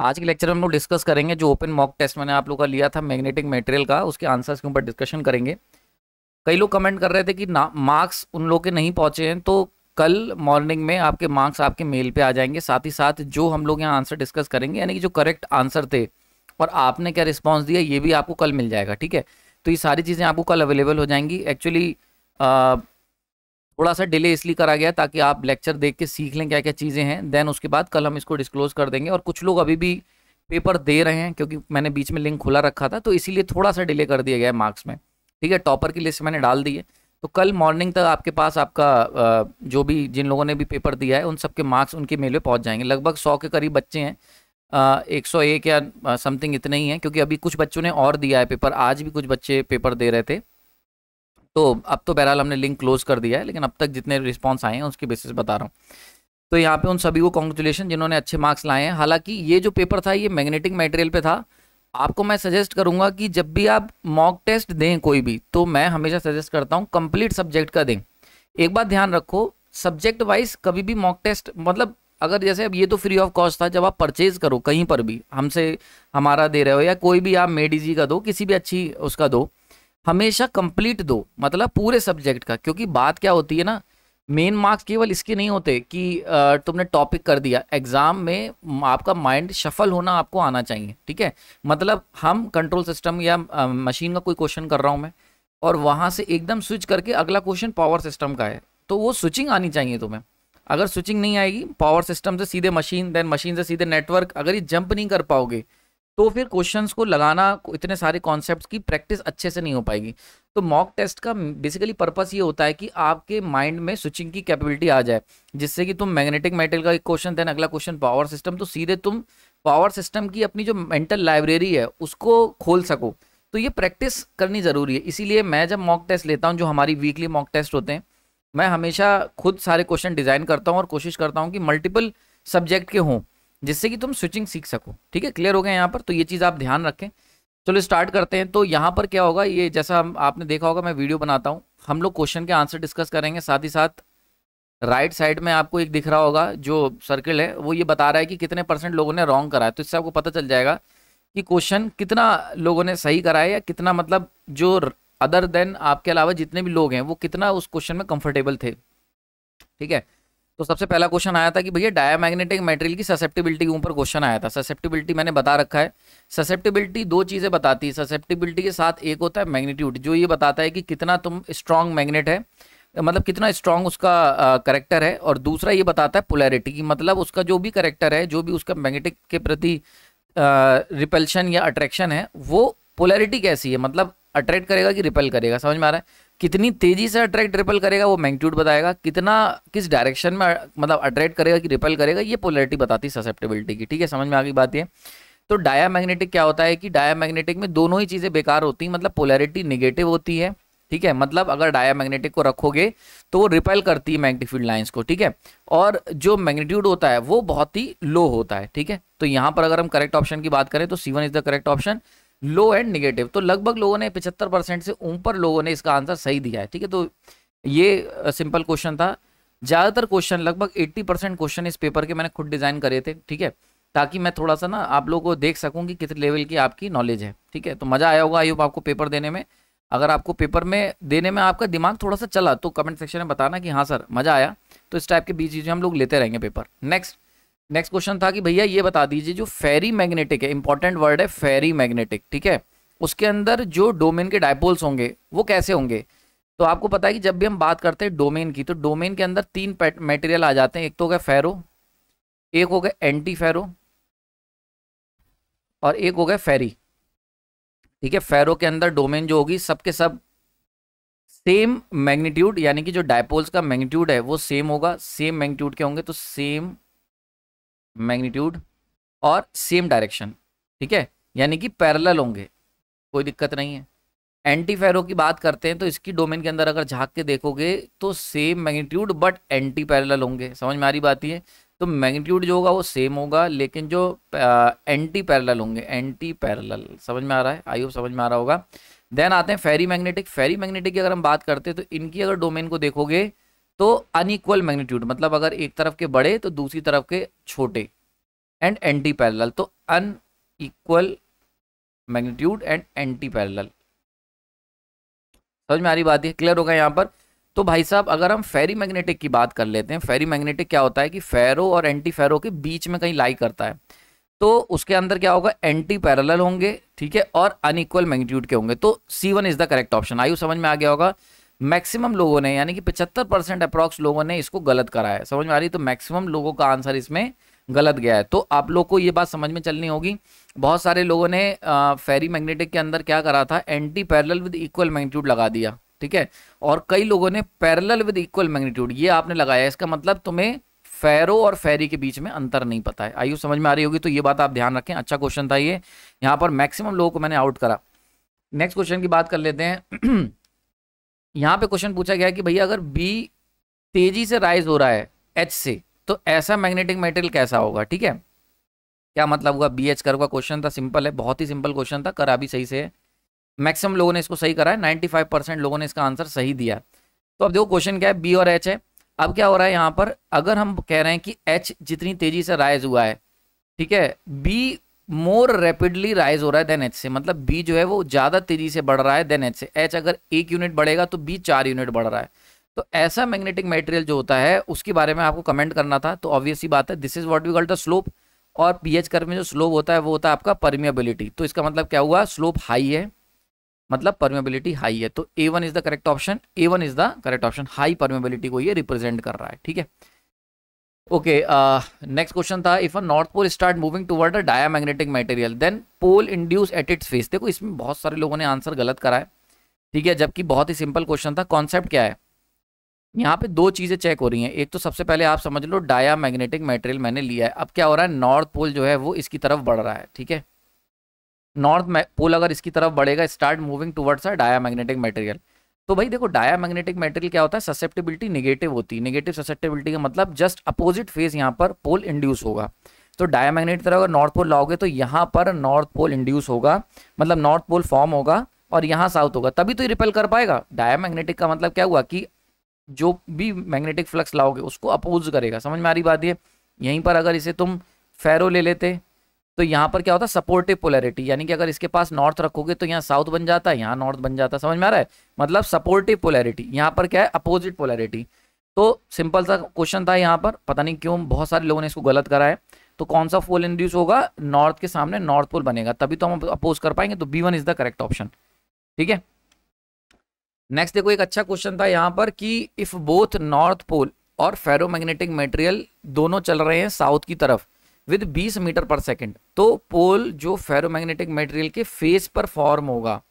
आज के लेक्चर में हम लोग डिस्कस करेंगे जो ओपन मॉक टेस्ट मैंने आप लोग का लिया था मैग्नेटिक मटेरियल का उसके आंसर्स के ऊपर डिस्कशन करेंगे कई लोग कमेंट कर रहे थे कि ना मार्क्स उन लोग के नहीं पहुंचे हैं तो कल मॉर्निंग में आपके मार्क्स आपके मेल पे आ जाएंगे साथ ही साथ जो हम लोग यहाँ आंसर डिस्कस करेंगे यानी कि जो करेक्ट आंसर थे और आपने क्या रिस्पॉन्स दिया ये भी आपको कल मिल जाएगा ठीक है तो ये सारी चीज़ें आपको कल अवेलेबल हो जाएंगी एक्चुअली थोड़ा सा डिले इसलिए करा गया ताकि आप लेक्चर देख के सीख लें क्या क्या चीज़ें हैं देन उसके बाद कल हम इसको डिस्क्लोज कर देंगे और कुछ लोग अभी भी पेपर दे रहे हैं क्योंकि मैंने बीच में लिंक खुला रखा था तो इसीलिए थोड़ा सा डिले कर दिया गया है मार्क्स में ठीक है टॉपर की लिस्ट मैंने डाल दी है तो कल मॉर्निंग तक आपके पास आपका जो भी जिन लोगों ने भी पेपर दिया है उन सबके मार्क्स उनके मेल में पहुँच जाएंगे लगभग सौ के करीब बच्चे हैं एक सौ एक या समथिंग इतने ही हैं क्योंकि अभी कुछ बच्चों ने और दिया है पेपर आज भी कुछ बच्चे पेपर दे रहे थे तो अब तो बहरहाल हमने लिंक क्लोज कर दिया है लेकिन अब तक जितने रिस्पॉन्स आए हैं उसके बेसिस बता रहा हूँ तो यहाँ पे उन सभी को कॉन्ग्रेचुलेशन जिन्होंने अच्छे मार्क्स लाए हैं हालांकि ये जो पेपर था ये मैग्नेटिक मटेरियल पे था आपको मैं सजेस्ट करूंगा कि जब भी आप मॉक टेस्ट दें कोई भी तो मैं हमेशा सजेस्ट करता हूँ कंप्लीट सब्जेक्ट का दें एक बात ध्यान रखो सब्जेक्ट वाइज कभी भी मॉक टेस्ट मतलब अगर जैसे अब ये तो फ्री ऑफ कॉस्ट था जब आप परचेज करो कहीं पर भी हमसे हमारा दे रहे हो या कोई भी आप मेडिजी का दो किसी भी अच्छी उसका दो हमेशा कंप्लीट दो मतलब पूरे सब्जेक्ट का क्योंकि बात क्या होती है ना मेन मार्क्स केवल इसके नहीं होते कि तुमने टॉपिक कर दिया एग्ज़ाम में आपका माइंड शफल होना आपको आना चाहिए ठीक है मतलब हम कंट्रोल सिस्टम या मशीन का कोई क्वेश्चन कर रहा हूँ मैं और वहाँ से एकदम स्विच करके अगला क्वेश्चन पावर सिस्टम का है तो वो स्विचिंग आनी चाहिए तुम्हें अगर स्विचिंग नहीं आएगी पावर सिस्टम से सीधे मशीन देन मशीन से सीधे नेटवर्क अगर ये जंप नहीं कर पाओगे तो फिर क्वेश्चंस को लगाना इतने सारे कॉन्सेप्ट्स की प्रैक्टिस अच्छे से नहीं हो पाएगी तो मॉक टेस्ट का बेसिकली पर्पस ये होता है कि आपके माइंड में स्विचिंग की कैपेबिलिटी आ जाए जिससे कि तुम मैग्नेटिक मेटल का एक क्वेश्चन देन अगला क्वेश्चन पावर सिस्टम तो सीधे तुम पावर सिस्टम की अपनी जो मेंटल लाइब्रेरी है उसको खोल सको तो ये प्रैक्टिस करनी ज़रूरी है इसीलिए मैं जब मॉक टेस्ट लेता हूँ जो हमारी वीकली मॉक टेस्ट होते हैं मैं हमेशा खुद सारे क्वेश्चन डिज़ाइन करता हूँ और कोशिश करता हूँ कि मल्टीपल सब्जेक्ट के हों जिससे कि तुम स्विचिंग सीख सको ठीक है क्लियर हो गया यहाँ पर तो ये चीज़ आप ध्यान रखें चलो स्टार्ट करते हैं तो यहाँ पर क्या होगा ये जैसा हम आपने देखा होगा मैं वीडियो बनाता हूँ हम लोग क्वेश्चन के आंसर डिस्कस करेंगे साथ ही साथ राइट साइड में आपको एक दिख रहा होगा जो सर्किल है वो ये बता रहा है कि कितने परसेंट लोगों ने रॉन्ग करा है तो इससे आपको पता चल जाएगा कि क्वेश्चन कितना लोगों ने सही करा है या कितना मतलब जो अदर देन आपके अलावा जितने भी लोग हैं वो कितना उस क्वेश्चन में कंफर्टेबल थे ठीक है तो सबसे पहला क्वेश्चन आया था कि भैया मैग्नेटिक मटेरियल की ससेप्टिबिलिटी के ऊपर क्वेश्चन आया था ससेप्टिबिलिटी मैंने बता रखा है ससेप्टिबिलिटी दो चीज़ें बताती है ससेप्टिबिलिटी के साथ एक होता है मैग्नीट्यूड जो ये बताता है कि कितना तुम स्ट्रांग मैग्नेट है मतलब कितना स्ट्रांग उसका करेक्टर है और दूसरा ये बताता है पोलैरिटी की मतलब उसका जो भी करेक्टर है जो भी उसका मैग्नेटिक के प्रति रिपल्शन या अट्रैक्शन है वो पोलैरिटी कैसी है मतलब अट्रैक्ट करेगा कि रिपेल करेगा समझ में आ रहा है कितनी तेजी से अट्रैक्ट रिपल करेगा वो मैग्नीट्यूड बताएगा कितना किस डायरेक्शन में मतलब अट्रैक्ट करेगा कि रिपल करेगा ये पोलैरिटी बताती है ससेप्टेबिलिटी की ठीक है समझ में आ गई बात ये तो डाया मैग्नेटिक क्या होता है कि डाया मैग्नेटिक में दोनों ही चीज़ें बेकार होती हैं मतलब पोलैरिटी निगेटिव होती है ठीक है मतलब अगर डाया मैग्नेटिक को रखोगे तो वो रिपेल करती है मैग्नेटिक लाइन्स लाइंस को ठीक है और जो मैग्नीट्यूड होता है वो बहुत ही लो होता है ठीक है तो यहाँ पर अगर हम करेक्ट ऑप्शन की बात करें तो C is the correct option low and negative तो लगभग लोगों ने पिछहत्तर परसेंट से ऊपर लोगों ने इसका आंसर सही दिया है ठीक है तो ये सिंपल क्वेश्चन था ज़्यादातर क्वेश्चन लगभग 80 परसेंट क्वेश्चन इस पेपर के मैंने खुद डिज़ाइन करे थे ठीक है ताकि मैं थोड़ा सा ना आप लोगों को देख सकूँ कि कितने लेवल की आपकी नॉलेज है ठीक है तो मज़ा आया होगा आई आपको पेपर देने में अगर आपको पेपर में देने में आपका दिमाग थोड़ा सा चला तो कमेंट सेक्शन में बताना कि हाँ सर मज़ा आया तो इस टाइप के बीच चीज़ें हम लोग लेते रहेंगे पेपर नेक्स्ट नेक्स्ट क्वेश्चन था कि भैया ये बता दीजिए जो फेरी मैग्नेटिक है इंपॉर्टेंट वर्ड है फेरी मैग्नेटिक ठीक है उसके अंदर जो डोमेन के डायपोल्स होंगे वो कैसे होंगे तो आपको पता है कि जब भी हम बात करते हैं डोमेन की तो डोमेन के अंदर तीन मटेरियल आ जाते हैं एक तो हो गया फेरो एक हो गया एंटी फेरो और एक हो गया फेरी ठीक है फेरो के अंदर डोमेन जो होगी सबके सब सेम मैग्नीट्यूड यानी कि जो डायपोल्स का मैग्नीट्यूड है वो सेम होगा सेम मैग्नीट्यूड के होंगे तो सेम मैग्नीट्यूड और सेम डायरेक्शन ठीक है यानी कि पैरेलल होंगे कोई दिक्कत नहीं है एंटी फेरो की बात करते हैं तो इसकी डोमेन के अंदर अगर झांक के देखोगे तो same magnitude but antiparallel होंगे समझ में आ रही बात है तो मैग्नीट्यूड जो होगा वो सेम होगा लेकिन जो एंटी पैरेलल होंगे एंटी पैरेलल समझ में आ रहा है आई होप समझ में आ रहा होगा देन आते हैं फेरी मैग्नेटिक फेरी मैग्नेटिक की अगर हम बात करते हैं तो इनकी अगर डोमेन को देखोगे तो अनइक्वल मैग्नीट्यूड मतलब अगर एक तरफ के बड़े तो दूसरी तरफ के छोटे एंड एंटी पैरेलल तो unequal magnitude and antiparallel समझ में आ रही बात है क्लियर होगा यहाँ पर तो भाई साहब अगर हम फेरी मैग्नेटिक की बात कर लेते हैं फेरी मैग्नेटिक क्या होता है कि फेरो और एंटी फेरो के बीच में कहीं लाई करता है तो उसके अंदर क्या होगा एंटी पैरेलल होंगे ठीक है और अनइक्वल मैग्नीट्यूड के होंगे तो C one is the correct option आयु समझ में आ गया होगा मैक्सिमम लोगों ने यानी कि पचहत्तर परसेंट अप्रॉक्स लोगों ने इसको गलत करा है समझ में आ रही तो मैक्सिमम लोगों का आंसर इसमें गलत गया है तो आप लोग को ये बात समझ में चलनी होगी बहुत सारे लोगों ने फेरी मैग्नेटिक के अंदर क्या करा था antiparallel with equal magnitude लगा दिया ठीक है और कई लोगों ने पैरल विद इक्वल मैग्नीट्यूड ये आपने लगाया इसका मतलब तुम्हें फेरो और फेरी के बीच में अंतर नहीं पता है आयु समझ में आ रही होगी तो ये बात आप ध्यान रखें अच्छा क्वेश्चन था ये यहाँ पर मैक्सिमम लोगों को मैंने आउट करा नेक्स्ट क्वेश्चन की बात कर लेते हैं यहाँ पे क्वेश्चन पूछा गया कि भैया अगर बी तेजी से राइज हो रहा है एच से तो ऐसा मैग्नेटिक मेटेरियल कैसा होगा ठीक है क्या मतलब हुआ बी एच कर का क्वेश्चन था सिंपल है बहुत ही सिंपल क्वेश्चन था करा भी सही से है मैक्सिमम लोगों ने इसको सही करा है नाइन्टी फाइव परसेंट लोगों ने इसका आंसर सही दिया तो अब देखो क्वेश्चन क्या है बी और एच है अब क्या हो रहा है यहाँ पर अगर हम कह रहे हैं कि एच जितनी तेजी से राइज हुआ है ठीक है बी मोर रैपिडली राइज हो रहा है देन एच से मतलब बी जो है वो ज़्यादा तेज़ी से बढ़ रहा है देन एच से एच अगर एक यूनिट बढ़ेगा तो बी चार यूनिट बढ़ रहा है तो ऐसा मैग्नेटिक मटेरियल जो होता है उसके बारे में आपको कमेंट करना था तो ऑब्वियसली बात है this is what we called the slope और पी एच में जो स्लोप होता है वो होता है आपका परमिबिलिटी तो इसका मतलब क्या हुआ स्लोप हाई है मतलब परमिबिलिटी हाई है तो A one is the correct option A one is the correct option high permeability को ये रिप्रेजेंट कर रहा है ठीक है ओके नेक्स्ट क्वेश्चन था if a north pole start moving toward a magnetic material then pole induce at its face देखो इसमें बहुत सारे लोगों ने आंसर गलत करा है ठीक है जबकि बहुत ही सिंपल क्वेश्चन था कॉन्सेप्ट क्या है यहाँ पे दो चीज़ें चेक हो रही हैं एक तो सबसे पहले आप समझ लो डाया मैग्नेटिक मेटेरियल मैंने लिया है अब क्या हो रहा है नॉर्थ पोल जो है वो इसकी तरफ बढ़ रहा है ठीक है नॉर्थ पोल अगर इसकी तरफ बढ़ेगा start moving towards a diamagnetic material तो भाई देखो डाया मैग्नेटिक मेटेरियल क्या होता है ससेप्टिबिलिटी निगेटिव होती है निगेटिव ससेप्टिबिलिटी का मतलब जस्ट अपोजिट फेज यहाँ पर पोल इंड्यूस होगा तो डाया मैग्नेट तरह अगर नॉर्थ पोल लाओगे तो यहाँ पर नॉर्थ पोल इंड्यूस होगा मतलब नॉर्थ पोल फॉर्म होगा और यहाँ साउथ होगा तभी तो ये रिपेल कर पाएगा डाया मैग्नेटिक का मतलब क्या हुआ कि जो भी मैग्नेटिक फ्लक्स लाओगे उसको अपोज करेगा समझ में आ रही बात ये यहीं पर अगर इसे तुम फेरो ले लेते तो यहाँ पर क्या होता है सपोर्टिव पोलैरिटी यानी कि अगर इसके पास नॉर्थ रखोगे तो यहाँ साउथ बन जाता है यहाँ नॉर्थ बन जाता है समझ में आ रहा है मतलब सपोर्टिव पोलैरिटी यहाँ पर क्या है अपोजिट पोलैरिटी तो सिंपल सा क्वेश्चन था यहाँ पर पता नहीं क्यों बहुत सारे लोगों ने इसको गलत करा है तो कौन सा पोल इंड्यूस होगा नॉर्थ के सामने नॉर्थ पोल बनेगा तभी तो हम अपोज कर पाएंगे तो B one is the correct option ठीक है नेक्स्ट देखो एक अच्छा क्वेश्चन था यहाँ पर कि इफ बोथ नॉर्थ पोल और फेरोमैग्नेटिक मटेरियल दोनों चल रहे हैं साउथ की तरफ विद 20 मीटर पर सेकेंड तो पोल जो फेरोमैग्नेटिक मटेरियल के फेस पर फॉर्म होगा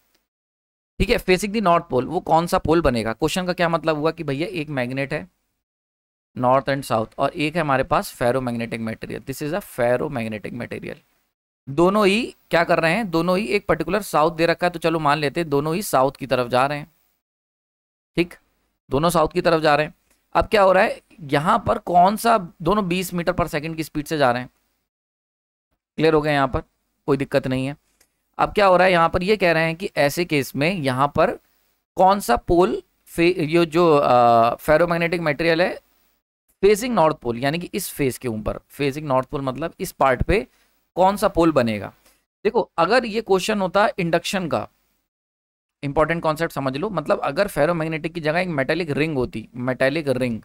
ठीक है फेसिंग दी नॉर्थ पोल वो कौन सा पोल बनेगा क्वेश्चन का क्या मतलब हुआ कि भैया एक मैग्नेट है नॉर्थ एंड साउथ और एक है हमारे पास ferromagnetic material this is a ferromagnetic material दोनों ही क्या कर रहे हैं दोनों ही एक पर्टिकुलर साउथ दे रखा है तो चलो मान लेते हैं दोनों ही साउथ की तरफ जा रहे हैं ठीक दोनों साउथ की तरफ जा रहे हैं अब क्या हो रहा है यहाँ पर कौन सा दोनों 20 मीटर पर सेकंड की स्पीड से जा रहे हैं क्लियर हो गया यहाँ पर कोई दिक्कत नहीं है अब क्या हो रहा है यहाँ पर ये यह कह रहे हैं कि ऐसे केस में यहाँ पर कौन सा पोल ये जो फेरोमैग्नेटिक मटेरियल है फेसिंग नॉर्थ पोल यानी कि इस फेस के ऊपर फेसिंग नॉर्थ पोल मतलब इस पार्ट पे कौन सा पोल बनेगा देखो अगर ये क्वेश्चन होता इंडक्शन का इंपॉर्टेंट कॉन्सेप्ट समझ लो मतलब अगर फेरोमैग्नेटिक की जगह एक मेटेलिक रिंग होती मेटेलिक रिंग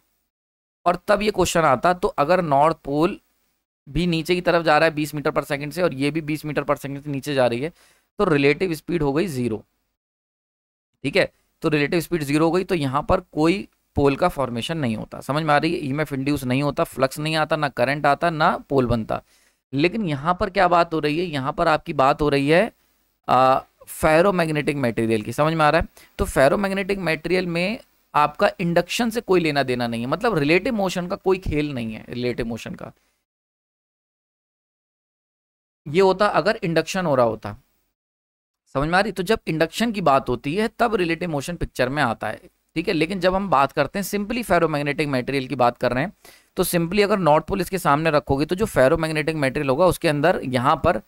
और तब ये क्वेश्चन आता तो अगर नॉर्थ पोल भी नीचे की तरफ जा रहा है बीस मीटर पर सेकेंड से और ये भी बीस मीटर पर सेकेंड से नीचे जा रही है तो रिलेटिव स्पीड हो गई ज़ीरो ठीक है तो रिलेटिव स्पीड ज़ीरो हो गई तो यहाँ पर कोई पोल का फॉर्मेशन नहीं होता समझ में आ रही है ई e इंड्यूस नहीं होता फ्लक्स नहीं आता ना करंट आता ना पोल बनता लेकिन यहाँ पर क्या बात हो रही है यहाँ पर आपकी बात हो रही है आ, फेरोमैग्नेटिक मटेरियल की समझ में आ रहा है तो फेरोमैग्नेटिक मटेरियल में आपका इंडक्शन से कोई लेना देना नहीं है मतलब रिलेटिव मोशन का कोई खेल नहीं है रिलेटिव मोशन का ये होता अगर इंडक्शन हो रहा होता समझ में आ रही तो जब इंडक्शन की बात होती है तब रिलेटिव मोशन पिक्चर में आता है ठीक है लेकिन जब हम बात करते हैं सिंपली फेरोमैग्नेटिक मटेरियल की बात कर रहे हैं तो सिंपली अगर नॉर्थ पोल इसके सामने रखोगे तो जो फेरोमैग्नेटिक मटेरियल होगा उसके अंदर यहाँ पर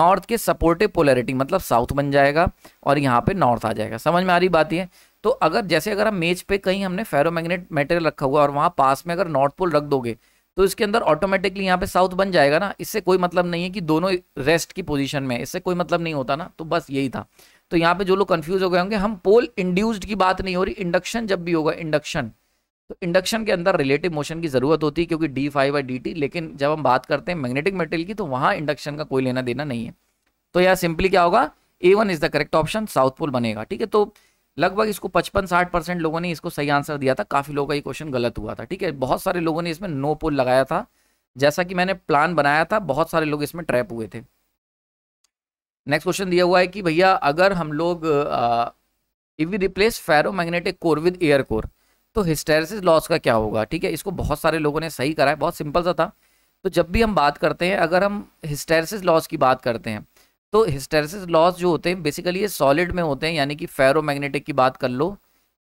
नॉर्थ के सपोर्टिव पोलैरिटी मतलब साउथ बन जाएगा और यहाँ पे नॉर्थ आ जाएगा समझ में आ रही बात ये तो अगर जैसे अगर हम मेज पे कहीं हमने फेरोमैग्नेट मटेरियल रखा हुआ और वहाँ पास में अगर नॉर्थ पोल रख दोगे तो इसके अंदर ऑटोमेटिकली यहाँ पे साउथ बन जाएगा ना इससे कोई मतलब नहीं है कि दोनों रेस्ट की पोजीशन में इससे कोई मतलब नहीं होता ना तो बस यही था तो यहाँ पे जो लोग कंफ्यूज हो गए होंगे हम पोल इंड्यूस्ड की बात नहीं हो रही इंडक्शन जब भी होगा इंडक्शन तो इंडक्शन के अंदर रिलेटिव मोशन की जरूरत होती है क्योंकि D five by D T लेकिन जब हम बात करते हैं मैग्नेटिक मेटेरियल की तो वहां इंडक्शन का कोई लेना देना नहीं है तो यहाँ सिंपली क्या होगा A one is the correct option south pole बनेगा ठीक है तो लगभग इसको पचपन साठ परसेंट लोगों ने इसको सही आंसर दिया था काफ़ी लोगों का ये क्वेश्चन गलत हुआ था ठीक है बहुत सारे लोगों ने इसमें नो पुल लगाया था जैसा कि मैंने प्लान बनाया था बहुत सारे लोग इसमें ट्रैप हुए थे नेक्स्ट क्वेश्चन दिया हुआ है कि भैया अगर हम लोग if we replace magnetic core with air core तो हिस्टेरिस लॉस का क्या होगा ठीक है इसको बहुत सारे लोगों ने सही करा है बहुत सिंपल सा था तो जब भी हम बात करते हैं अगर हम हिस्टेरिस लॉस की बात करते हैं तो हिस्टेरेसिस लॉस जो होते हैं बेसिकली ये सॉलिड में होते हैं यानी कि फेरोमैग्नेटिक की बात कर लो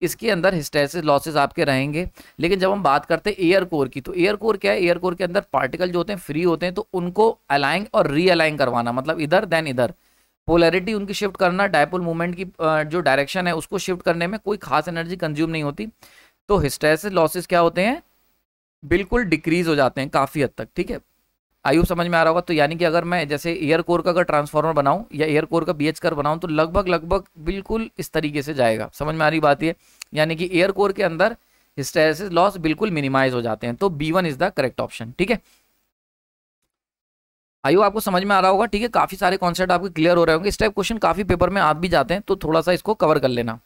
इसके अंदर हिस्टेरेसिस लॉसेस आपके रहेंगे लेकिन जब हम बात करते हैं एयर कोर की तो एयर कोर क्या है एयर कोर के अंदर पार्टिकल जो होते हैं फ्री होते हैं तो उनको अलाइन और रीअलाइन करवाना मतलब इधर देन इधर पोलैरिटी उनकी शिफ्ट करना डायपोल मूवमेंट की जो डायरेक्शन है उसको शिफ्ट करने में कोई खास एनर्जी कंज्यूम नहीं होती तो हिस्टेरेसिस लॉसेज क्या होते हैं बिल्कुल डिक्रीज हो जाते हैं काफ़ी हद तक ठीक है आयु समझ में आ रहा होगा तो यानी कि अगर मैं जैसे एयर कोर का अगर ट्रांसफार्मर बनाऊं या एयर कोर का बी कर बनाऊं तो लगभग लगभग बिल्कुल इस तरीके से जाएगा समझ में आ रही बात ये यानी कि एयर कोर के अंदर हिस्टेसिस लॉस बिल्कुल मिनिमाइज हो जाते हैं तो B one is the correct option ठीक है आयु आपको समझ में आ रहा होगा ठीक है काफी सारे कॉन्सेप्ट आपके क्लियर हो रहे होंगे इस टाइप क्वेश्चन काफी पेपर में आप भी जाते हैं तो थोड़ा सा इसको कवर कर लेना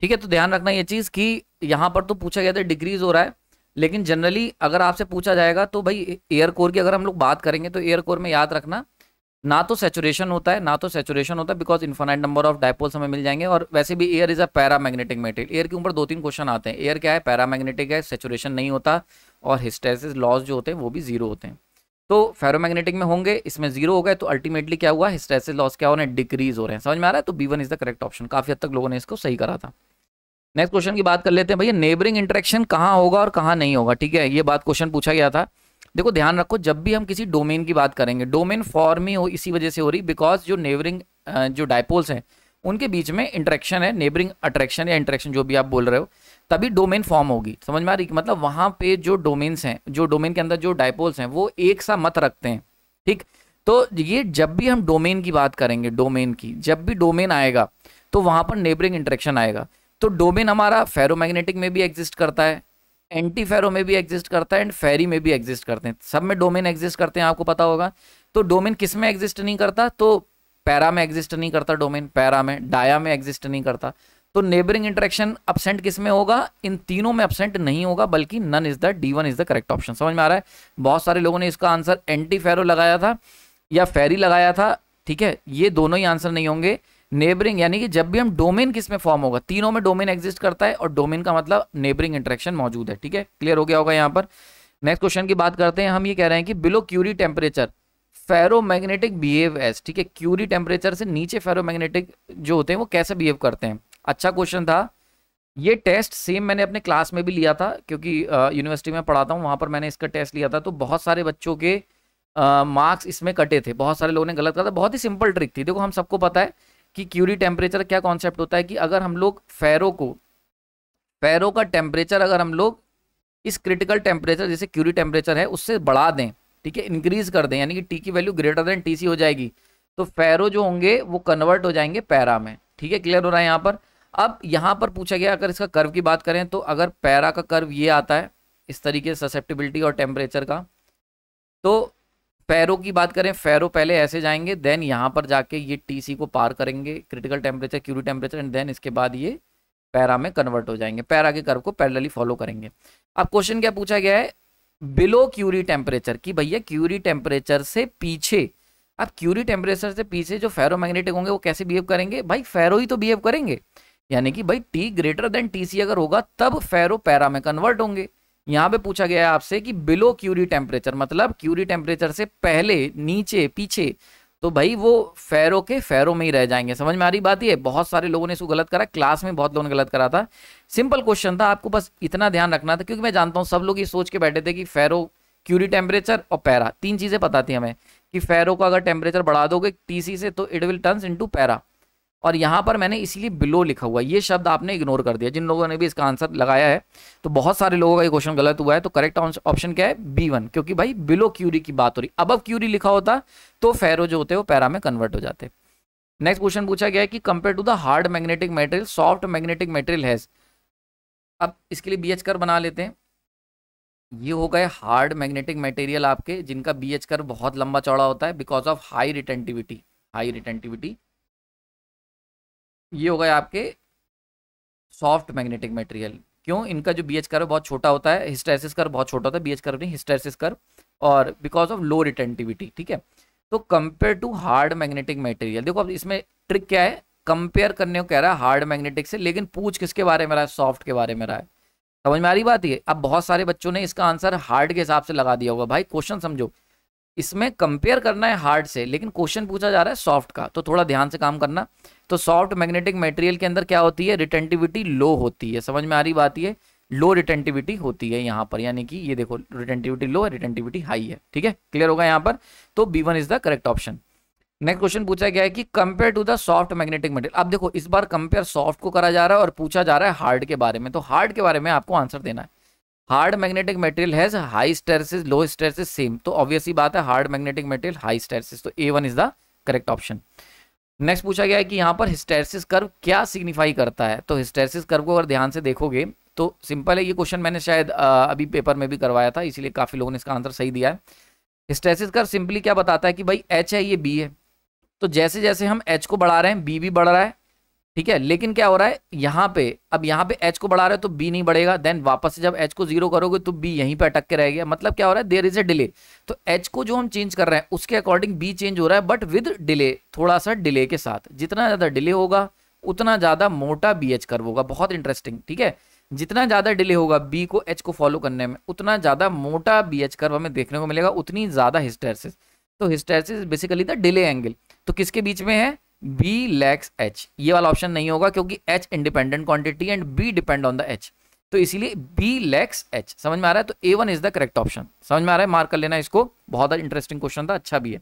ठीक है तो ध्यान रखना ये चीज़ कि यहाँ पर तो पूछा गया था डिग्रीज हो रहा है लेकिन जनरली अगर आपसे पूछा जाएगा तो भाई एयर कोर की अगर हम लोग बात करेंगे तो एयर कोर में याद रखना ना तो सेचुरेशन होता है ना तो सेचुरेशन होता है because infinite number of dipoles हमें मिल जाएंगे और वैसे भी air is a paramagnetic material air के ऊपर दो तीन क्वेश्चन आते हैं एयर क्या है पैरा मैग्नेटिक है सेचुरेशन नहीं होता और हिस्टेसिस लॉस जो होते हैं वो भी जीरो होते हैं तो फेरोमैग्नेटिक में होंगे इसमें जीरो हो गए तो अल्टीमेटली क्या हुआ हिस्टेसिस लॉस क्या हो रहे हैं डिक्रीज हो रहे हैं समझ में आ रहा है तो B one is the correct option काफ़ी हद तक लोगों ने इसको सही करा था नेक्स्ट क्वेश्चन की बात कर लेते हैं भैया नेबरिंग इंटरेक्शन कहाँ होगा और कहाँ नहीं होगा ठीक है ये बात क्वेश्चन पूछा गया था देखो ध्यान रखो जब भी हम किसी डोमेन की बात करेंगे डोमेन फॉर्म ही हो इसी वजह से हो रही बिकॉज जो नेबरिंग जो डायपोल्स हैं उनके बीच में इंटरेक्शन है नेबरिंग अट्रैक्शन या इंटरेक्शन जो भी आप बोल रहे हो तभी डोमेन फॉर्म होगी समझ में आ रही मतलब वहाँ पे जो डोमेन्स हैं जो डोमेन के अंदर जो डायपोल्स हैं वो एक सा मत रखते हैं ठीक तो ये जब भी हम डोमेन की बात करेंगे डोमेन की जब भी डोमेन आएगा तो वहाँ पर नेबरिंग इंटरेक्शन आएगा तो डोमेन हमारा फेरोमैग्नेटिक में भी एग्जिस्ट करता है एंटी फेरो में भी एग्जिस्ट करता है एंड फेरी में भी एग्जिस्ट करते हैं सब में डोमेन एग्जिस्ट करते हैं आपको पता होगा तो डोमेन किस में एग्जिस्ट नहीं करता तो पैरा में एग्जिस्ट नहीं करता डोमेन पैरा में डाया में एग्जिस्ट नहीं करता तो नेबरिंग इंटरेक्शन अपसेंट किस में होगा इन तीनों में अपसेंट नहीं होगा बल्कि none is the D one is the correct option समझ में आ रहा है बहुत सारे लोगों ने इसका आंसर एंटी फेरो लगाया था या फेरी लगाया था ठीक है ये दोनों ही आंसर नहीं होंगे नेबरिंग यानी कि जब भी हम डोमेन किस में फॉर्म होगा तीनों में डोमेन एग्जिस्ट करता है और डोमेन का मतलब नेबरिंग इंट्रेक्शन मौजूद है ठीक है क्लियर हो गया होगा यहाँ पर नेक्स्ट क्वेश्चन की बात करते हैं हम ये कह रहे हैं कि below Curie temperature ferromagnetic behave as ठीक है क्यूरी टेम्परेचर से नीचे फेरोमैग्नेटिक जो होते हैं वो कैसे बिहेव करते हैं अच्छा क्वेश्चन था ये टेस्ट सेम मैंने अपने क्लास में भी लिया था क्योंकि यूनिवर्सिटी में पढ़ाता हूँ वहाँ पर मैंने इसका टेस्ट लिया था तो बहुत सारे बच्चों के मार्क्स इसमें कटे थे बहुत सारे लोगों ने गलत कहा था बहुत ही सिंपल ट्रिक थी देखो हम सबको पता है कि क्यूरी टेम्परेचर क्या कॉन्सेप्ट होता है कि अगर हम लोग फैरो को फैरो का टेम्परेचर अगर हम लोग इस क्रिटिकल टेम्परेचर जैसे क्यूरी टेम्परेचर है उससे बढ़ा दें ठीक है इंक्रीज कर दें यानी कि टी की वैल्यू ग्रेटर देन टी हो जाएगी तो फैरो जो होंगे वो कन्वर्ट हो जाएंगे पैरा में ठीक है क्लियर हो रहा है यहाँ पर अब यहाँ पर पूछा गया अगर इसका कर्व की बात करें तो अगर पैरा का कर्व ये आता है इस तरीके से ससेप्टिबिलिटी और टेम्परेचर का तो फेरो की बात करें फेरो पहले ऐसे जाएंगे देन यहाँ पर जाके ये टीसी को पार करेंगे critical temperature Curie temperature and then इसके बाद ये पैरा में कन्वर्ट हो जाएंगे पैरा के कर्व को पैरली फॉलो करेंगे अब क्वेश्चन क्या पूछा गया है बिलो क्यूरी टेम्परेचर कि भैया क्यूरी टेम्परेचर से पीछे अब क्यूरी टेम्परेचर से पीछे जो मैग्नेटिक होंगे वो कैसे बिहेव करेंगे भाई फेरो ही तो बिहेव करेंगे यानी कि भाई टी ग्रेटर देन टी अगर होगा तब फेरो पैरा में कन्वर्ट होंगे यहां पे पूछा गया है आपसे कि बिलो क्यूरी टेम्परेचर मतलब क्यूरी टेम्परेचर से पहले नीचे पीछे तो भाई वो फेरो के फेरो में ही रह जाएंगे समझ में आ रही बात ये बहुत सारे लोगों ने इसको गलत करा क्लास में बहुत लोगों ने गलत करा था सिंपल क्वेश्चन था आपको बस इतना ध्यान रखना था क्योंकि मैं जानता हूँ सब लोग ये सोच के बैठे थे कि फेरो क्यूरी टेम्परेचर और पैरा तीन चीज़ें पता थी हमें कि फेरो का अगर टेम्परेचर बढ़ा दोगे टीसी से तो it will turn into para और यहाँ पर मैंने इसीलिए बिलो लिखा हुआ ये शब्द आपने इग्नोर कर दिया जिन लोगों ने भी इसका आंसर लगाया है तो बहुत सारे लोगों का ये क्वेश्चन गलत हुआ है तो करेक्ट ऑप्शन क्या है बी वन क्योंकि भाई बिलो क्यूरी की बात हो रही अब क्यूरी लिखा होता तो फेरो जो होते वो पैरा में कन्वर्ट हो जाते नेक्स्ट क्वेश्चन पूछा गया है कि compare to the hard magnetic material soft magnetic material has अब इसके लिए बी कर बना लेते हैं ये हो गए हार्ड मैग्नेटिक मटेरियल आपके जिनका बी एच कर बहुत लंबा चौड़ा होता है because of high retentivity high retentivity ये हो गए आपके सॉफ्ट मैग्नेटिक मटेरियल क्यों इनका जो बी एच कर बहुत छोटा होता है हिस्टेसिस कर बहुत छोटा होता है बी एच कर नहीं हिस्टेसिस कर और बिकॉज ऑफ लो रिटेंटिविटी ठीक है तो compare to hard magnetic material देखो अब इसमें ट्रिक क्या है कंपेयर करने को कह रहा है हार्ड मैग्नेटिक से लेकिन पूछ किसके बारे में रहा है सॉफ्ट के बारे में रहा है समझ में आ रही बात ये अब बहुत सारे बच्चों ने इसका आंसर हार्ड के हिसाब से लगा दिया होगा भाई क्वेश्चन समझो इसमें कंपेयर करना है हार्ड से लेकिन क्वेश्चन पूछा जा रहा है सॉफ्ट का तो थोड़ा ध्यान से काम करना तो सॉफ्ट मैग्नेटिक मटेरियल के अंदर क्या होती है रिटेंटिविटी लो होती है समझ में आ रही बात ये लो रिटेंटिविटी होती है यहाँ पर यानी कि ये देखो रिटेंटिविटी लो है रिटेंटिविटी हाई है ठीक है क्लियर होगा यहाँ पर तो B one is the correct option next question पूछा गया है कि compare to the soft magnetic material अब देखो इस बार कंपेयर सॉफ्ट को करा जा रहा है और पूछा जा रहा है हार्ड के बारे में तो हार्ड के बारे में आपको आंसर देना है hard magnetic material has high hysteresis low hysteresis same तो ऑब्वियसली बात है hard magnetic material high hysteresis तो A one is the correct option next पूछा गया है कि यहाँ पर हिस्टेरसिस कर्व क्या सिग्निफाई करता है तो हिस्टेरसिस कर्व को अगर ध्यान से देखोगे तो सिंपल है ये क्वेश्चन मैंने शायद अभी पेपर में भी करवाया था इसीलिए काफ़ी लोगों ने इसका आंसर सही दिया है हिस्टेरसिस कर्व सिंपली क्या बताता है कि भाई एच है ये बी है तो जैसे जैसे हम एच को बढ़ा रहे हैं बी भी बढ़ रहा है ठीक है लेकिन क्या हो रहा है यहाँ पे अब यहाँ पे एच को बढ़ा रहे हो तो बी नहीं बढ़ेगा देन वापस से जब एच को जीरो करोगे तो बी यहीं पे अटक के रह गया मतलब क्या हो रहा है देर इज ए डिले तो एच को जो हम चेंज कर रहे हैं उसके अकॉर्डिंग बी चेंज हो रहा है बट विद डिले थोड़ा सा डिले के साथ जितना ज़्यादा डिले होगा उतना ज़्यादा मोटा बी एच कर्व होगा बहुत इंटरेस्टिंग ठीक है जितना ज़्यादा डिले होगा बी को एच को फॉलो करने में उतना ज़्यादा मोटा बी एच कर हमें देखने को मिलेगा उतनी ज़्यादा हिस्टेरसिस तो hysteresis basically the delay angle तो किसके बीच में है बी लैक्स एच ये वाला ऑप्शन नहीं होगा क्योंकि H independent quantity and B depend on the H तो इसीलिए बी लैक्स एच समझ में आ रहा है तो A one is the correct option समझ में आ रहा है मार्क कर लेना इसको बहुत इंटरेस्टिंग क्वेश्चन था अच्छा भी है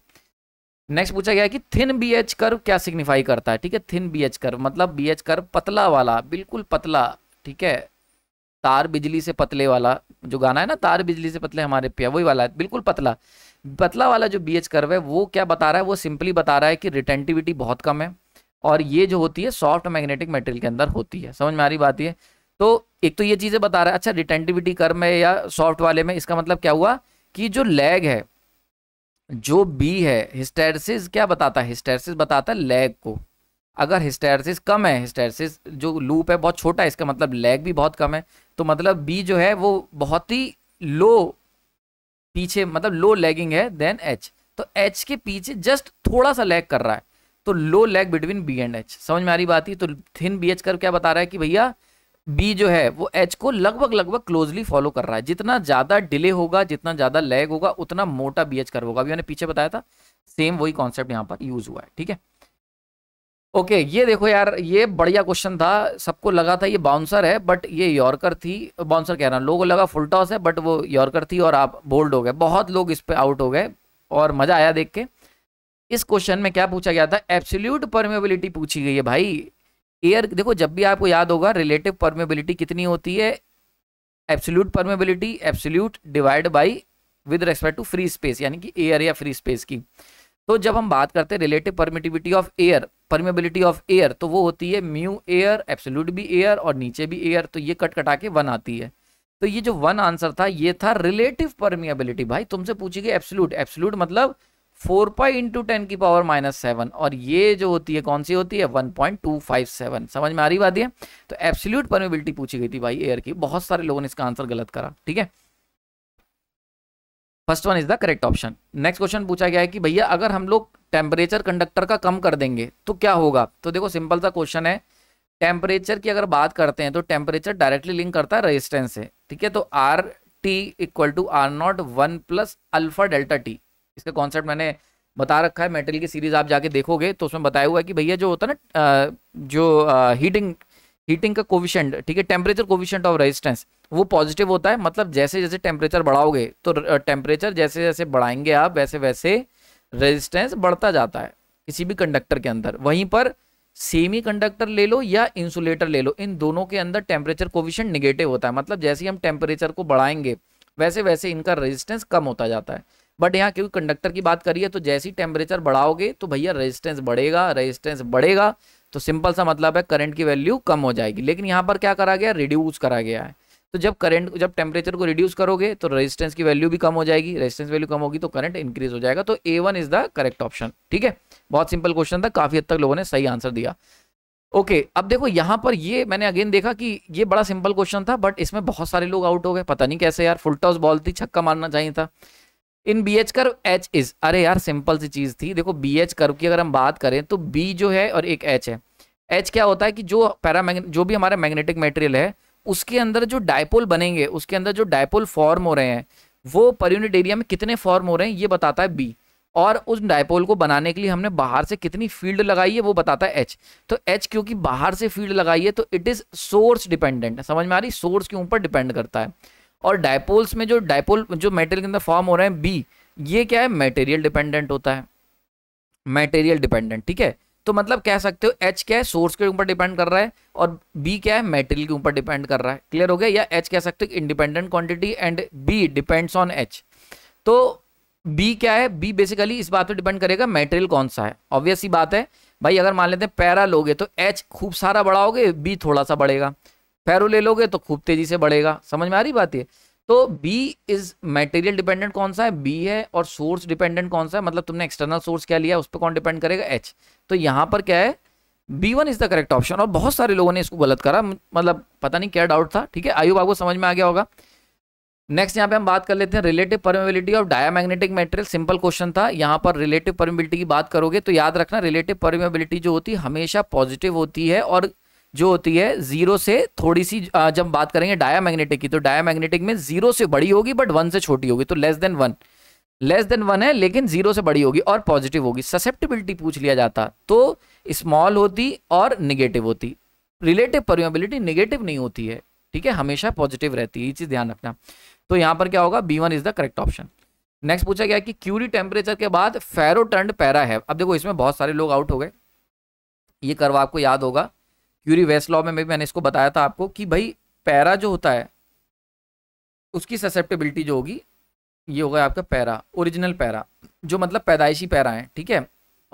नेक्स्ट पूछा गया है कि थिन बी एच कर क्या सिग्निफाई करता है ठीक है थिन बी एच कर मतलब बी एच कर पतला वाला बिल्कुल पतला ठीक है तार बिजली से पतले वाला जो गाना है ना तार बिजली से पतले हमारे पिया वही वाला है बिल्कुल पतला बतला वाला जो बी एच कर्व है वो क्या बता रहा है वो सिंपली बता रहा है कि रिटेंटिविटी बहुत कम है और ये जो होती है सॉफ्ट मैग्नेटिक मटेरियल के अंदर होती है समझ में आ रही बात ये तो एक तो ये चीज़ें बता रहा है अच्छा रिटेंटिविटी कर्व में या सॉफ्ट वाले में इसका मतलब क्या हुआ कि जो लैग है जो बी है हिस्टेरसिस क्या बताता है हिस्टेरसिस बताता है लैग को अगर हिस्टेरसिस कम है हिस्टेरसिस जो लूप है बहुत छोटा है इसका मतलब लैग भी बहुत कम है तो मतलब बी जो है वो बहुत ही लो पीछे मतलब लो लैगिंग है देन एच तो एच के पीछे जस्ट थोड़ा सा लैग कर रहा है तो लो lag between B and H समझ में आ रही बात ही तो थिन बी एच कर क्या बता रहा है कि भैया बी जो है वो एच को लगभग लगभग क्लोजली फॉलो कर रहा है जितना ज़्यादा डिले होगा जितना ज़्यादा लैग होगा उतना मोटा बी एच कर होगा अभी मैंने पीछे बताया था सेम वही कॉन्सेप्ट यहाँ पर यूज़ हुआ है ठीक है ओके okay, ये देखो यार ये बढ़िया क्वेश्चन था सबको लगा था ये बाउंसर है बट ये यॉर्कर थी बाउंसर कह रहा हूँ लोगों को लगा फुल टॉस है बट वो यॉर्कर थी और आप बोल्ड हो गए बहुत लोग इस पर आउट हो गए और मज़ा आया देख के इस क्वेश्चन में क्या पूछा गया था एब्सोल्यूट परमेबिलिटी पूछी गई है भाई एयर देखो जब भी आपको याद होगा रिलेटिव परमेबिलिटी कितनी होती है absolute permeability absolute divide by with respect to free space यानी कि एयर या फ्री स्पेस की तो जब हम बात करते हैं relative permittivity of air permeability of air तो वो होती है म्यू एयर एब्सोल्यूट भी एयर और नीचे भी एयर तो ये कट कटा के वन आती है तो ये जो वन आंसर था ये था रिलेटिव परमिएबिलिटी भाई तुमसे पूछी गई एब्सोल्यूट एब्सोल्यूट मतलब फोर पाई इंटू टेन की पावर माइनस सेवन और ये जो होती है कौन सी होती है one point two five seven समझ में आ रही बात है तो एब्सोल्यूट परमिबिलिटी पूछी गई थी भाई एयर की बहुत सारे लोगों ने इसका आंसर गलत करा ठीक है first one is the correct option next question पूछा गया है कि भैया अगर हम लोग टेम्परेचर कंडक्टर का कम कर देंगे तो क्या होगा तो देखो सिंपल सा क्वेश्चन है टेम्परेचर की अगर बात करते हैं तो टेम्परेचर डायरेक्टली लिंक करता है रेजिस्टेंस से ठीक है तो R T equal to R naught one plus alpha delta T इसका कॉन्सेप्ट मैंने बता रखा है मेटल की सीरीज आप जाके देखोगे तो उसमें बताया हुआ है कि भैया जो होता है ना जो हीटिंग हीटिंग का कोविशेंट ठीक है टेम्परेचर कोविशेंट ऑफ रेजिस्टेंस वो पॉजिटिव होता है मतलब जैसे जैसे टेम्परेचर बढ़ाओगे तो टेम्परेचर जैसे जैसे बढ़ाएंगे आप वैसे वैसे रेजिस्टेंस बढ़ता जाता है किसी भी कंडक्टर के अंदर वहीं पर सेमी कंडक्टर ले लो या इंसुलेटर ले लो इन दोनों के अंदर टेम्परेचर कोविशन निगेटिव होता है मतलब जैसे ही हम टेम्परेचर को बढ़ाएंगे वैसे वैसे इनका रेजिस्टेंस कम होता जाता है बट यहाँ क्योंकि कंडक्टर की बात करिए तो जैसे ही टेम्परेचर बढ़ाओगे तो भैया रेजिस्टेंस बढ़ेगा रेजिस्टेंस बढ़ेगा तो सिंपल सा मतलब है करंट की वैल्यू कम हो जाएगी लेकिन यहाँ पर क्या करा गया रिड्यूस करा गया है तो जब करंट जब टेम्परेचर को रिड्यूस करोगे तो रेजिस्टेंस की वैल्यू भी कम हो जाएगी रेजिस्टेंस वैल्यू कम होगी तो करंट इंक्रीज हो जाएगा तो A one is the correct option ठीक है बहुत सिंपल क्वेश्चन था काफी हद तक लोगों ने सही आंसर दिया ओके okay, अब देखो यहाँ पर ये मैंने अगेन देखा कि ये बड़ा सिंपल क्वेश्चन था बट इसमें बहुत सारे लोग आउट हो गए पता नहीं कैसे यार फुल टॉस बॉल थी छक्का मारना चाहिए था in B H curve H is अरे यार सिंपल सी चीज थी देखो बी एच कर्व की अगर हम बात करें तो बी जो है और एक एच है एच क्या होता है कि जो पैरा जो भी हमारा मैग्नेटिक मेटेरियल है उसके अंदर जो डायपोल बनेंगे उसके अंदर जो डायपोल फॉर्म हो रहे हैं वो पर यूनिट एरिया में कितने फॉर्म हो रहे हैं ये बताता है बी और उस डायपोल को बनाने के लिए हमने बाहर से कितनी फील्ड लगाई है वो बताता है एच तो एच क्योंकि बाहर से फील्ड लगाई है तो इट इज़ सोर्स डिपेंडेंट समझ में आ रही सोर्स के ऊपर डिपेंड करता है और डायपोल्स में जो डायपोल जो मेटेरियल के अंदर फॉर्म हो रहे हैं बी ये क्या है मेटेरियल डिपेंडेंट होता है मेटेरियल डिपेंडेंट ठीक है तो मतलब कह सकते हो एच क्या है सोर्स के ऊपर डिपेंड कर रहा है और बी क्या है मेटेरियल के ऊपर डिपेंड कर रहा है क्लियर हो गया या एच कह सकते हो independent quantity and B depends on H तो बी क्या है बी बेसिकली इस बात पर डिपेंड करेगा मेटेरियल कौन सा है ऑब्वियस ही बात है भाई अगर मान लेते हैं पैरा लोगे तो एच खूब सारा बढ़ाओगे बी थोड़ा सा बढ़ेगा पैरो ले लोगे तो खूब तेजी से बढ़ेगा समझ में आ रही बात है तो बी इज मटेरियल डिपेंडेंट कौन सा है बी है और सोर्स डिपेंडेंट कौन सा है मतलब तुमने एक्सटर्नल सोर्स क्या लिया उस पर कौन डिपेंड करेगा एच तो यहाँ पर क्या है B one is the correct option और बहुत सारे लोगों ने इसको गलत करा मतलब पता नहीं क्या डाउट था ठीक है आयु बाबू समझ में आ गया होगा नेक्स्ट यहाँ पे हम बात कर लेते हैं relative permeability of magnetic material simple question था यहाँ पर रिलेटिव परमेबिलिटी की बात करोगे तो याद रखना रिलेटिव परमेबिलिटी जो होती है हमेशा पॉजिटिव होती है और जो होती है जीरो से थोड़ी सी जब बात करेंगे मैग्नेटिक की तो मैग्नेटिक में जीरो से बड़ी होगी बट वन से छोटी होगी तो less than one less than one है लेकिन जीरो से बड़ी होगी और पॉजिटिव होगी ससेप्टिबिलिटी पूछ लिया जाता तो स्मॉल होती और निगेटिव होती रिलेटिव परमेबिलिटी निगेटिव नहीं होती है ठीक है हमेशा पॉजिटिव रहती है ये चीज़ ध्यान रखना तो यहां पर क्या होगा B one is the correct option next पूछा गया कि क्यूरी टेम्परेचर के बाद फेरो टर्न पैरा है अब देखो इसमें बहुत सारे लोग आउट हो गए ये करवा आपको याद होगा यूरी वेस्ट लॉ में भी मैंने इसको बताया था आपको कि भाई पैरा जो होता है उसकी ससेप्टेबिलिटी जो होगी ये होगा आपका पैरा ओरिजिनल पैरा जो मतलब पैदाइशी पैरा है ठीक है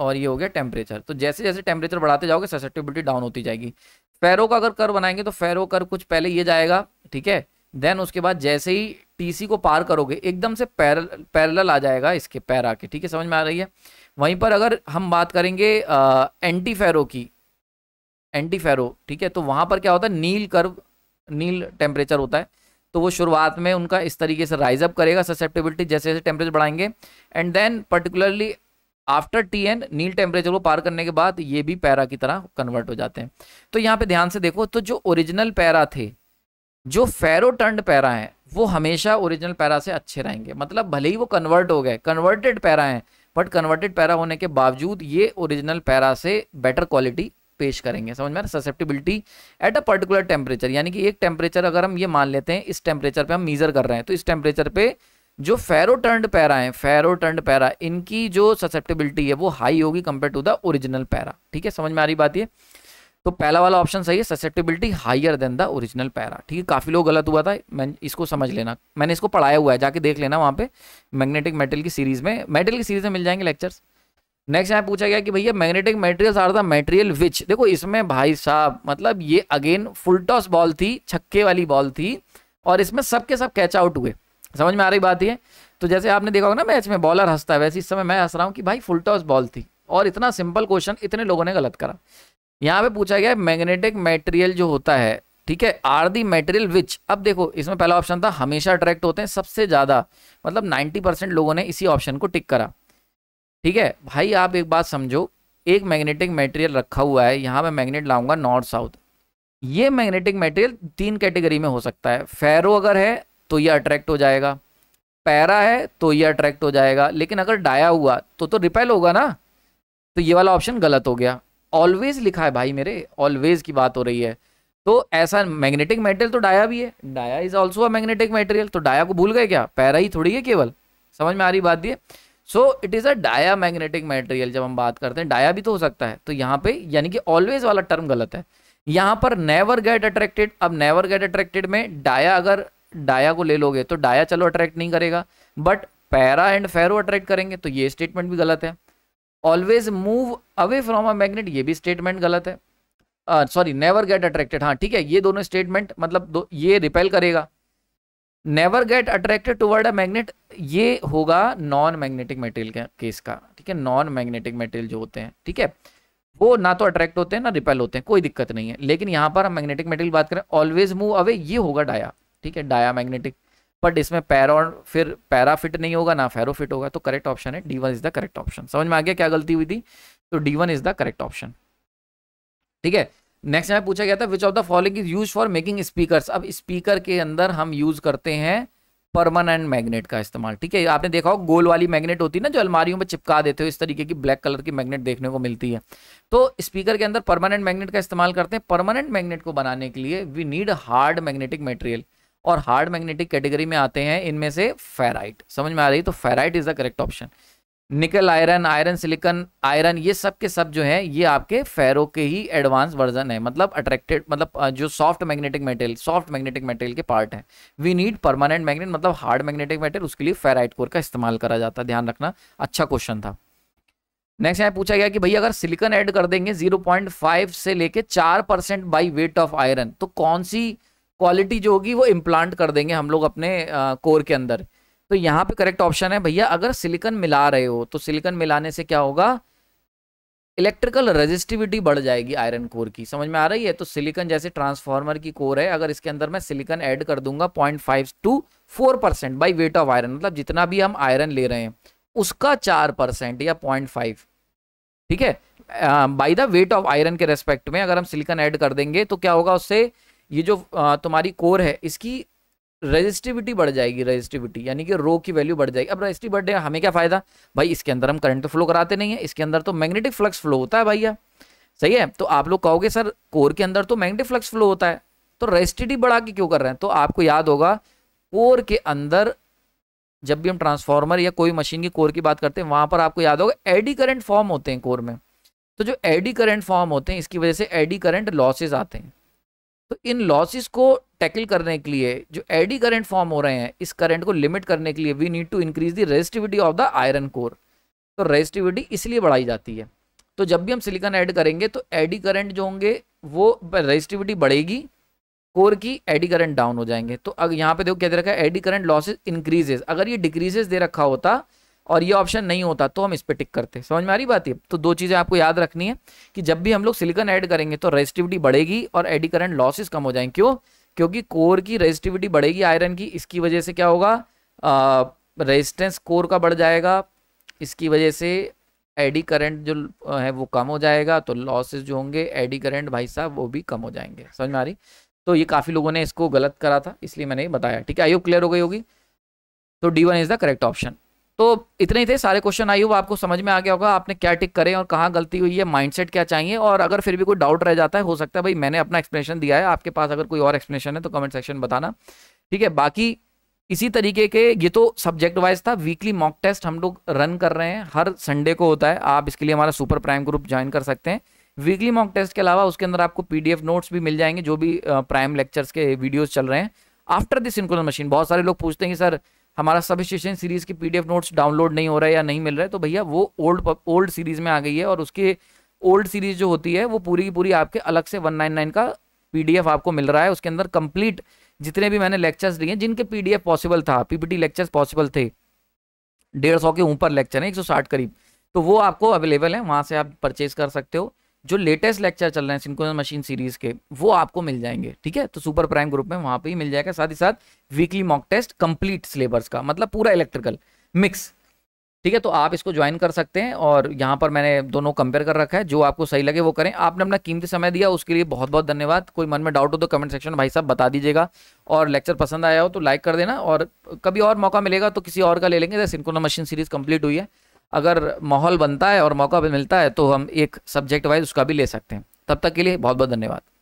और ये हो गया टेम्परेचर तो जैसे जैसे टेम्परेचर बढ़ाते जाओगे ससेप्टेबिलिटी डाउन होती जाएगी फेरो का अगर कर बनाएंगे तो फेरो कर कुछ पहले ये जाएगा ठीक है देन उसके बाद जैसे ही टीसी को पार करोगे एकदम से पैरल पैरल आ जाएगा इसके पैरा के ठीक है समझ में आ रही है वहीं पर अगर हम बात करेंगे आ, एंटी फेरो की एंटी फेरो ठीक है तो वहाँ पर क्या होता है नील कर्व नील टेम्परेचर होता है तो वो शुरुआत में उनका इस तरीके से राइज अप करेगा ससेप्टेबिलिटी जैसे जैसे टेम्परेचर बढ़ाएंगे and then particularly after T N Neel temperature को पार करने के बाद ये भी पैरा की तरह कन्वर्ट हो जाते हैं तो यहाँ पे ध्यान से देखो तो जो ओरिजिनल पैरा थे जो फेरो टर्न पैरा हैं वो हमेशा ओरिजिनल पैरा से अच्छे रहेंगे मतलब भले ही वो कन्वर्ट हो गए कन्वर्टेड पैरा हैं बट कन्वर्टेड पैरा होने के बावजूद ये ओरिजिनल पैरा से बेटर क्वालिटी पेश करेंगे समझ में susceptibility at a particular temperature यानी कि एक टेम्परेचर अगर हम ये मान लेते हैं इस टेम्परेचर पे हम मीज़र कर रहे हैं तो इस टेम्परेचर पे जो फेरोटर्ड पैरा है फेरोटर्ड पैरा इनकी जो ससेप्टिबिलिटी है वो हाई होगी compare to the original para ठीक है समझ में आ रही बात ये तो पहला वाला ऑप्शन सही है susceptibility higher than the original para ठीक है काफ़ी लोग गलत हुआ था मैं इसको समझ लेना मैंने इसको पढ़ाया हुआ है जाके देख लेना वहाँ पे मैग्नेटिक मेटल की सीरीज़ में मेटल की सीरीज़ में मिल जाएंगे लेक्चर्स नेक्स्ट यहाँ पूछा गया कि भैया magnetic material are the material which देखो इसमें भाई साहब मतलब ये अगेन फुल टॉस बॉल थी छक्के वाली बॉल थी और इसमें सबके सब कैच आउट हुए समझ में आ रही बात ये तो जैसे आपने देखा होगा ना मैच में बॉलर हंसता है वैसे इस समय मैं हंस रहा हूँ कि भाई फुल टॉस बॉल थी और इतना सिंपल क्वेश्चन इतने लोगों ने गलत करा यहाँ पे पूछा गया मैग्नेटिक मेटेरियल जो होता है ठीक है आर दी मेटेरियल विच अब देखो इसमें पहला ऑप्शन था हमेशा अट्रैक्ट होते हैं सबसे ज़्यादा मतलब 90 परसेंट लोगों ने इसी ऑप्शन को टिक करा ठीक है भाई आप एक बात समझो एक मैग्नेटिक मटेरियल रखा हुआ है यहाँ मैं मैग्नेट लाऊंगा नॉर्थ साउथ ये मैग्नेटिक मटेरियल तीन कैटेगरी में हो सकता है फेरो अगर है तो ये अट्रैक्ट हो जाएगा पैरा है तो ये अट्रैक्ट हो जाएगा लेकिन अगर डाया हुआ तो तो रिपेल होगा ना तो ये वाला ऑप्शन गलत हो गया ऑलवेज लिखा है भाई मेरे ऑलवेज की बात हो रही है तो ऐसा मैग्नेटिक मटेरियल तो डाया भी है dia is also a magnetic material तो डाया को भूल गए क्या पैरा ही थोड़ी है केवल समझ में आ रही बात दी so it is a diamagnetic material जब हम बात करते हैं डाया भी तो हो सकता है तो यहाँ पे यानी कि ऑलवेज वाला टर्म गलत है यहाँ पर नेवर गेट अट्रैक्टेड अब नेवर गेट अट्रैक्टेड में डाया अगर डाया को ले लोगे तो डाया चलो अट्रैक्ट नहीं करेगा but para and ferro attract करेंगे तो ये स्टेटमेंट भी गलत है always move away from a magnet ये भी स्टेटमेंट गलत है सॉरी नेवर गेट अट्रैक्टेड हाँ ठीक है ये दोनों स्टेटमेंट मतलब दो, ये रिपेल करेगा never get attracted toward a magnet ये होगा नॉन मैग्नेटिक मेटेरियल केस का ठीक है नॉन मैग्नेटिक मेटेरियल जो होते हैं ठीक है वो ना तो अट्रैक्ट होते हैं ना रिपेल होते हैं कोई दिक्कत नहीं है लेकिन यहाँ पर हम मैग्नेटिक मेटेरियल बात करें ऑलवेज मूव अवे ये होगा डाया ठीक है डाया मैग्नेटिक बट इसमें पैरा फिर पैरा फिट नहीं होगा ना फेरो फिट होगा तो करेक्ट ऑप्शन है D one is the correct option समझ में आ गया क्या गलती हुई थी तो D one is the correct option ठीक है नेक्स्ट यहाँ पूछा गया था which of the following is use for making speaker अब स्पीकर के अंदर हम यूज करते हैं परमानेंट मैग्नेट का इस्तेमाल ठीक है आपने देखा हो गोल वाली मैग्नेट होती है ना जो अलमारियों में चिपका देते हो इस तरीके की ब्लैक कलर की मैग्नेट देखने को मिलती है तो स्पीकर के अंदर परमानेंट मैग्नेट का इस्तेमाल करते हैं परमानेंट मैग्नेट को बनाने के लिए we need hard magnetic material और हार्ड मैग्नेटिक कैटेगरी में आते हैं इनमें से फेराइट समझ में आ रही तो ferrite is the correct option nickel iron iron silicon iron ये सब के सब जो है ये आपके फेरो के ही एडवांस वर्जन है मतलब अट्रैक्टेड मतलब जो soft magnetic material soft magnetic material के पार्ट है वी नीड परमानेंट मैग्नेट मतलब हार्ड मैग्नेटिक मेटेरियल उसके लिए फेराइट कोर का इस्तेमाल करा जाता है ध्यान रखना अच्छा क्वेश्चन था नेक्स्ट यहाँ पूछा गया कि भाई अगर सिलिकन ऐड कर देंगे 0.5 से लेके 4 percent by weight of iron तो कौन सी क्वालिटी जो होगी वो इम्प्लांट कर देंगे हम लोग अपने कोर के अंदर तो यहाँ पे करेक्ट ऑप्शन है भैया अगर सिलिकन मिला रहे हो तो सिलिकन मिलाने से क्या होगा इलेक्ट्रिकल रेजिस्टिविटी बढ़ जाएगी आयरन कोर की समझ में आ रही है तो सिलिकन जैसे ट्रांसफार्मर की कोर है अगर इसके अंदर मैं सिलिकन ऐड कर दूंगा point five to four percent by weight of iron मतलब जितना भी हम आयरन ले रहे हैं उसका चार परसेंट या पॉइंट फाइव ठीक है by the weight of iron के रेस्पेक्ट में अगर हम सिलिकन ऐड कर देंगे तो क्या होगा उससे ये जो uh, तुम्हारी कोर है इसकी रेजिस्टिविटी बढ़ जाएगी रजिस्टिविटी यानी कि रो की वैल्यू बढ़ जाएगी अब रजिस्टिव बढ़ जाएगा हमें क्या फायदा भाई इसके अंदर हम करंट तो फ्लो कराते नहीं है इसके अंदर तो मैग्नेटिक फ्लक्स फ्लो होता है भैया सही है तो आप लोग कहोगे सर कोर के अंदर तो मैग्नेटिक फ्लक्स फ्लो होता है तो रजिस्टिविटी बढ़ा के क्यों कर रहे हैं तो आपको याद होगा कोर के अंदर जब भी हम ट्रांसफार्मर या कोई मशीन की कोर की बात करते हैं वहां पर आपको याद होगा एडी करंट फॉर्म होते हैं कोर में तो जो एडी करंट फॉर्म होते हैं इसकी वजह से एडी करंट लॉसेज आते हैं तो इन लॉसेस को टैकल करने के लिए जो एडी करंट फॉर्म हो रहे हैं इस करंट को लिमिट करने के लिए we need to increase the resistivity of the iron core तो रेजिस्टिविटी इसलिए बढ़ाई जाती है तो जब भी हम सिलिकॉन ऐड करेंगे तो एडी करंट जो होंगे वो रेजिस्टिविटी बढ़ेगी कोर की एडी करंट डाउन हो जाएंगे तो अब यहाँ पे देखो क्या दे रखा है एडी करंट लॉसेज इंक्रीजेज अगर ये डिक्रीजेज दे रखा होता और ये ऑप्शन नहीं होता तो हम इस पर टिक करते समझ में आ रही बात है तो दो चीज़ें आपको याद रखनी है कि जब भी हम लोग सिलिकन ऐड करेंगे तो रेजिस्टिविटी बढ़ेगी और एडी करंट लॉसेस कम हो जाएंगे क्यों क्योंकि कोर की रेजिस्टिविटी बढ़ेगी आयरन की इसकी वजह से क्या होगा रेजिस्टेंस कोर का बढ़ जाएगा इसकी वजह से एडी करंट जो है वो कम हो जाएगा तो लॉसेज जो होंगे एडी करंट भाई साहब वो भी कम हो जाएंगे समझ में आ रही तो ये काफ़ी लोगों ने इसको गलत करा था इसलिए मैंने बताया ठीक है आयो क्लियर हो गई होगी तो D one is the correct option तो इतने ही थे सारे क्वेश्चन आई हो आपको समझ में आ गया होगा आपने क्या टिक करें और कहाँ गलती हुई है माइंडसेट क्या चाहिए और अगर फिर भी कोई डाउट रह जाता है हो सकता है भाई मैंने अपना एक्सप्लेनेशन दिया है आपके पास अगर कोई और एक्सप्लेनेशन है तो कमेंट सेक्शन बताना ठीक है बाकी इसी तरीके के ये तो सब्जेक्ट वाइज था वीकली मॉक टेस्ट हम लोग रन कर रहे हैं हर संडे को होता है आप इसके लिए हमारा सुपर प्राइम ग्रुप ज्वाइन कर सकते हैं वीकली मॉक टेस्ट के अलावा उसके अंदर आपको पीडीएफ नोट्स भी मिल जाएंगे जो भी प्राइम लेक्चर्स के वीडियोस चल रहे हैं आफ्टर दिस सिंक्रोनस मशीन बहुत सारे लोग पूछते हैं कि सर हमारा सब स्टेशन सीरीज की पीडीएफ नोट्स डाउनलोड नहीं हो रहा है या नहीं मिल रहा है तो भैया वो ओल्ड ओल्ड सीरीज में आ गई है और उसके ओल्ड सीरीज जो होती है वो पूरी की पूरी आपके अलग से 199 का पीडीएफ आपको मिल रहा है उसके अंदर कंप्लीट जितने भी मैंने लेक्चर्स हैं जिनके पीडीएफ पॉसिबल था पीपीटी लेक्चर्स पॉसिबल थे डेढ़ सौ के ऊपर लेक्चर हैं एक सौ साठ करीब तो वो आपको अवेलेबल है वहाँ से आप परचेज कर सकते हो जो लेटेस्ट लेक्चर चल रहे हैं सिंकोन मशीन सीरीज के वो आपको मिल जाएंगे ठीक है तो सुपर प्राइम ग्रुप में वहां पे ही मिल जाएगा साथ ही साथ weekly mock test complete syllabus का मतलब पूरा इलेक्ट्रिकल मिक्स ठीक है तो आप इसको ज्वाइन कर सकते हैं और यहाँ पर मैंने दोनों कंपेयर कर रखा है जो आपको सही लगे वो करें आपने अपना कीमती समय दिया उसके लिए बहुत बहुत धन्यवाद कोई मन में डाउट हो तो कमेंट सेक्शन में भाई साहब बता दीजिएगा और लेक्चर पसंद आया हो तो लाइक कर देना और कभी और मौका मिलेगा तो किसी और का ले लेंगे जैसे सिंकोना मशीन सीरीज कंप्लीट हुई है अगर माहौल बनता है और मौका मिलता है तो हम एक सब्जेक्ट वाइज उसका भी ले सकते हैं तब तक के लिए बहुत बहुत धन्यवाद